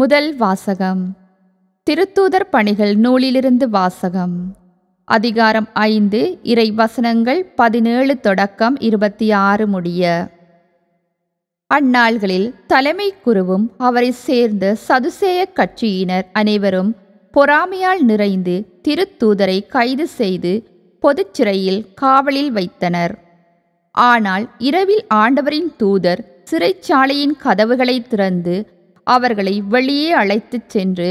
முதல் வாசகம் திருத்தூதர் பணிகள் நூலிலிருந்து வாசகம் அதிகாரம் ஐந்து இறை வசனங்கள் பதினேழு தொடக்கம் இருபத்தி ஆறு முடிய அந்நாள்களில் தலைமை குருவும் அவரை சேர்ந்த சதுசேய கட்சியினர் அனைவரும் பொறாமையால் நிறைந்து திருத்தூதரை கைது செய்து பொதுச்சிறையில் காவலில் வைத்தனர் ஆனால் இரவில் ஆண்டவரின் தூதர் சிறைச்சாலையின் கதவுகளை திறந்து அவர்களை வெளியே அழைத்துச் சென்று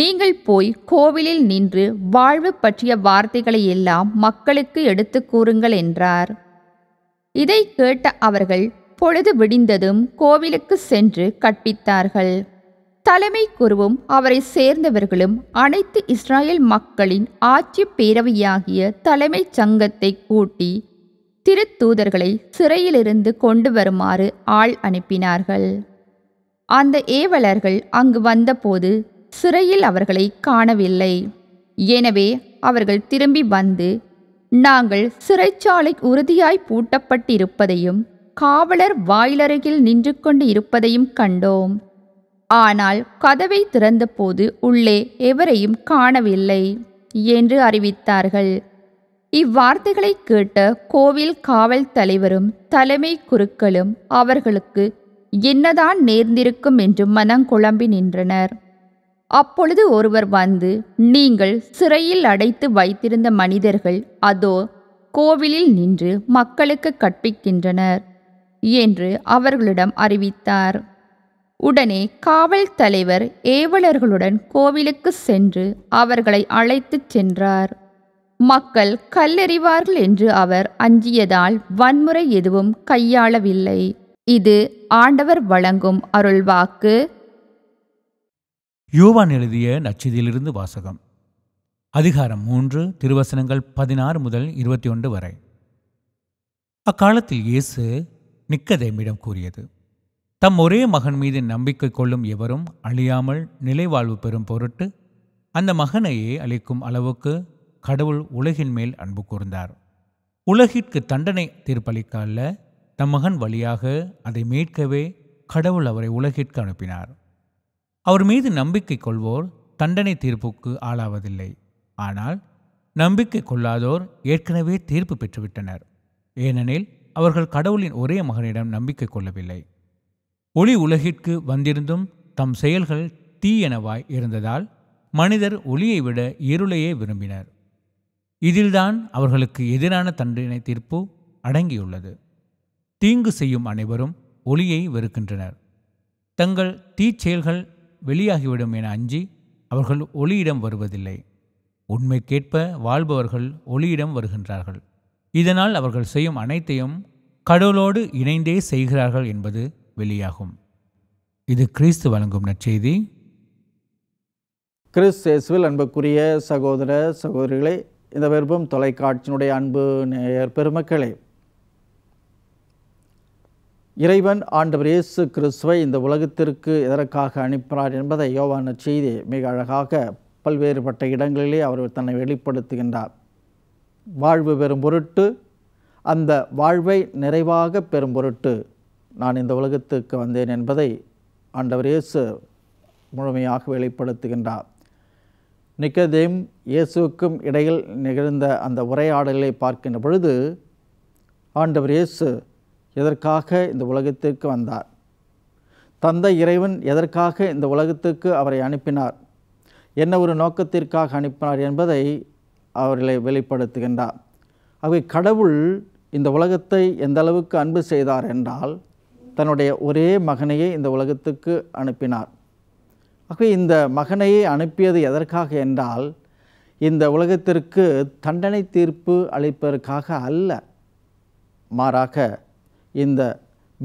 நீங்கள் போய் கோவிலில் நின்று வாழ்வு பற்றிய வார்த்தைகளை எல்லாம் மக்களுக்கு எடுத்து கூறுங்கள் என்றார் இதை கேட்ட அவர்கள் பொழுது விடிந்ததும் கோவிலுக்கு சென்று கற்பித்தார்கள் தலைமை குருவும் அவரை சேர்ந்தவர்களும் அனைத்து இஸ்ரேல் மக்களின் ஆட்சி பேரவையாகிய தலைமை சங்கத்தை கூட்டி திருத்தூதர்களை சிறையிலிருந்து கொண்டு வருமாறு ஆள் அனுப்பினார்கள் அந்த ஏவலர்கள் அங்கு வந்தபோது சிறையில் அவர்களை காணவில்லை எனவே அவர்கள் திரும்பி வந்து நாங்கள் சிறைச்சாலை உறுதியாய் பூட்டப்பட்டிருப்பதையும் காவலர் வாயிலருகில் நின்று கொண்டு இருப்பதையும் கண்டோம் ஆனால் கதவை திறந்தபோது உள்ளே எவரையும் காணவில்லை என்று அறிவித்தார்கள் இவ்வார்த்தைகளை கேட்ட கோவில் காவல் தலைவரும் தலைமை குருக்களும் அவர்களுக்கு என்னதான் நேர்ந்திருக்கும் என்று மனங்குழம்பி நின்றனர் அப்பொழுது ஒருவர் வந்து நீங்கள் சிறையில் அடைத்து வைத்திருந்த மனிதர்கள் அதோ கோவிலில் நின்று மக்களுக்கு கற்பிக்கின்றனர் என்று அவர்களிடம் அறிவித்தார் உடனே காவல் தலைவர் ஏவலர்களுடன் கோவிலுக்கு சென்று அவர்களை அழைத்துச் சென்றார் மக்கள் கல்லெறிவார்கள் என்று அவர் அஞ்சியதால் வன்முறை எதுவும் கையாளவில்லை இது ஆண்டவர் வழங்கும் அருள்வாக்கு யோவான் எழுதிய நச்சதியிலிருந்து வாசகம் அதிகாரம் மூன்று திருவசனங்கள் பதினாறு முதல் இருபத்தி ஒன்று வரை அக்காலத்தில் இயேசு நிக்கதைமிடம் கூறியது தம் ஒரே மகன் மீது நம்பிக்கை கொள்ளும் எவரும் அழியாமல் நிலைவாழ்வு பெறும் பொருட்டு அந்த மகனையே அளிக்கும் அளவுக்கு கடவுள் உலகின் மேல் அன்பு கூர்ந்தார் உலகிற்கு தண்டனை தீர்ப்பளிக்க அல்ல தம் மகன் வழியாக அதை மீட்கவே கடவுள் அவரை உலகிற்கு அனுப்பினார் அவர் மீது நம்பிக்கை கொள்வோர் தண்டனை தீர்ப்புக்கு ஆளாவதில்லை ஆனால் நம்பிக்கை கொள்ளாதோர் ஏற்கனவே தீர்ப்பு பெற்றுவிட்டனர் ஏனெனில் அவர்கள் கடவுளின் ஒரே மகனிடம் நம்பிக்கை கொள்ளவில்லை ஒளி உலகிற்கு வந்திருந்தும் தம் செயல்கள் தீயெனவாய் இருந்ததால் மனிதர் ஒளியை விட இருளையே விரும்பினர் இதில்தான் அவர்களுக்கு எதிரான தண்டனை தீர்ப்பு அடங்கியுள்ளது தீங்கு செய்யும் அனைவரும் ஒளியை வெறுக்கின்றனர் தங்கள் தீச்செயல்கள் வெளியாகிவிடும் என அஞ்சி அவர்கள் ஒளியிடம் வருவதில்லை உண்மைக்கேற்ப வாழ்பவர்கள் ஒளியிடம் வருகின்றார்கள் இதனால் அவர்கள் செய்யும் அனைத்தையும் கடவுளோடு இணைந்தே செய்கிறார்கள் என்பது வெளியாகும் இது கிறிஸ்து வழங்கும் நற்செய்தி இயேசுவில் அன்புக்குரிய சகோதர சகோதரிகளை இந்த விருப்பம் தொலைக்காட்சியினுடைய அன்பு நேயர் பெருமக்களே இறைவன் ஆண்டவர் இயேசு கிறிஸ்துவை இந்த உலகத்திற்கு எதற்காக அனுப்பினார் என்பதை யோவான செய்தி மிக அழகாக பல்வேறுபட்ட இடங்களிலே அவர் தன்னை வெளிப்படுத்துகின்றார் வாழ்வு பெறும் பொருட்டு அந்த வாழ்வை நிறைவாக பெறும் பொருட்டு நான் இந்த உலகத்துக்கு வந்தேன் என்பதை ஆண்டவர் இயேசு முழுமையாக வெளிப்படுத்துகின்றார் நிக்கதேம் இயேசுக்கும் இடையில் நிகழ்ந்த அந்த உரையாடலை பார்க்கின்ற பொழுது ஆண்டவர் இயேசு எதற்காக இந்த உலகத்திற்கு வந்தார் தந்தை இறைவன் எதற்காக இந்த உலகத்துக்கு அவரை அனுப்பினார் என்ன ஒரு நோக்கத்திற்காக அனுப்பினார் என்பதை அவர்களை வெளிப்படுத்துகின்றார் அவை கடவுள் இந்த உலகத்தை எந்த அளவுக்கு அன்பு செய்தார் என்றால் தன்னுடைய ஒரே மகனையே இந்த உலகத்துக்கு அனுப்பினார் ஆகவே இந்த மகனையை அனுப்பியது எதற்காக என்றால் இந்த உலகத்திற்கு தண்டனை தீர்ப்பு அளிப்பதற்காக அல்ல மாறாக இந்த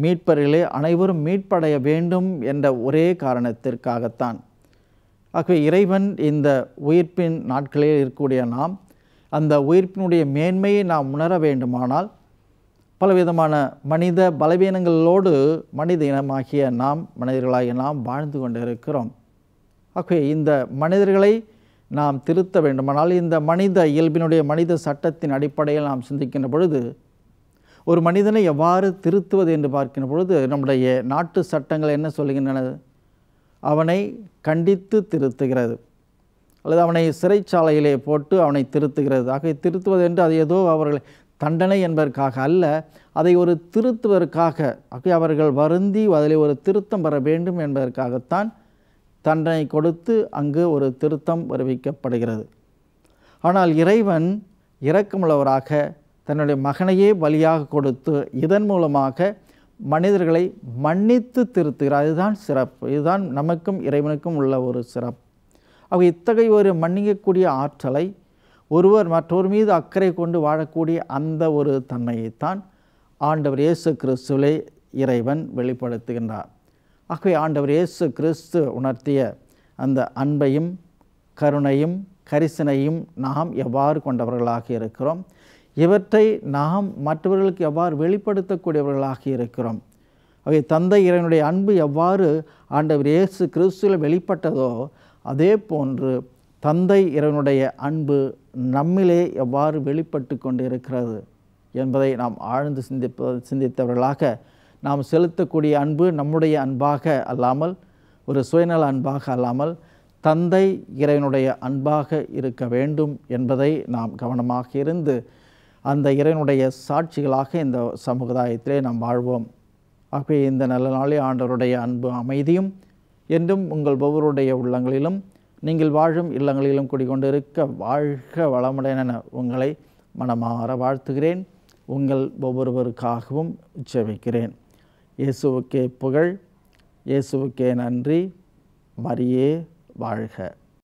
மீட்பர்களே அனைவரும் மீட்படைய வேண்டும் என்ற ஒரே காரணத்திற்காகத்தான் ஆகவே இறைவன் இந்த உயிர்ப்பின் நாட்களில் இருக்கக்கூடிய நாம் அந்த உயிர்ப்பினுடைய மேன்மையை நாம் உணர வேண்டுமானால் பலவிதமான மனித பலவீனங்களோடு மனித இனமாகிய நாம் மனிதர்களாகிய நாம் வாழ்ந்து கொண்டிருக்கிறோம் ஆகவே இந்த மனிதர்களை நாம் திருத்த வேண்டுமானால் இந்த மனித இயல்பினுடைய மனித சட்டத்தின் அடிப்படையில் நாம் சிந்திக்கின்ற பொழுது ஒரு மனிதனை எவ்வாறு திருத்துவது என்று பார்க்கின்ற பொழுது நம்முடைய நாட்டு சட்டங்கள் என்ன சொல்கின்றன அவனை கண்டித்து திருத்துகிறது அல்லது அவனை சிறைச்சாலையிலே போட்டு அவனை திருத்துகிறது ஆகவே திருத்துவது என்று அது ஏதோ அவர்களை தண்டனை என்பதற்காக அல்ல அதை ஒரு திருத்துவதற்காக அவர்கள் வருந்தி அதில் ஒரு திருத்தம் பெற வேண்டும் என்பதற்காகத்தான் தண்டனை கொடுத்து அங்கு ஒரு திருத்தம் வருவிக்கப்படுகிறது ஆனால் இறைவன் இரக்கமுள்ளவராக தன்னுடைய மகனையே பலியாக கொடுத்து இதன் மூலமாக மனிதர்களை மன்னித்து திருத்துகிறார் இதுதான் சிறப்பு இதுதான் நமக்கும் இறைவனுக்கும் உள்ள ஒரு சிறப்பு அவ இத்தகைய ஒரு மன்னிக்கக்கூடிய ஆற்றலை ஒருவர் மற்றொரு மீது அக்கறை கொண்டு வாழக்கூடிய அந்த ஒரு தன்மையைத்தான் ஆண்டவர் இயேசு கிறிஸ்துவை இறைவன் வெளிப்படுத்துகின்றார் ஆகவே ஆண்டவர் இயேசு கிறிஸ்து உணர்த்திய அந்த அன்பையும் கருணையும் கரிசனையும் நாம் எவ்வாறு கொண்டவர்களாக இருக்கிறோம் இவற்றை நாம் மற்றவர்களுக்கு எவ்வாறு வெளிப்படுத்தக்கூடியவர்களாக இருக்கிறோம் அவை தந்தை இறைவனுடைய அன்பு எவ்வாறு ஆண்டவர் இயேசு கிறிஸ்துவில் வெளிப்பட்டதோ அதே போன்று தந்தை இறைவனுடைய அன்பு நம்மிலே எவ்வாறு வெளிப்பட்டு கொண்டிருக்கிறது இருக்கிறது என்பதை நாம் ஆழ்ந்து சிந்திப்ப சிந்தித்தவர்களாக நாம் செலுத்தக்கூடிய அன்பு நம்முடைய அன்பாக அல்லாமல் ஒரு சுயநல அன்பாக அல்லாமல் தந்தை இறைவனுடைய அன்பாக இருக்க வேண்டும் என்பதை நாம் கவனமாக இருந்து அந்த இறைவனுடைய சாட்சிகளாக இந்த சமுதாயத்திலே நாம் வாழ்வோம் ஆகவே இந்த நல்ல நாளே ஆண்டவருடைய அன்பு அமைதியும் என்றும் உங்கள் ஒவ்வொருடைய உள்ளங்களிலும் நீங்கள் வாழும் இல்லங்களிலும் குடிகொண்டிருக்க வாழ்க வளமுடன் உங்களை மனமாற வாழ்த்துகிறேன் உங்கள் ஒவ்வொருவருக்காகவும் உச்சவிக்கிறேன் இயேசுவுக்கே புகழ் இயேசுவுக்கே நன்றி மரியே வாழ்க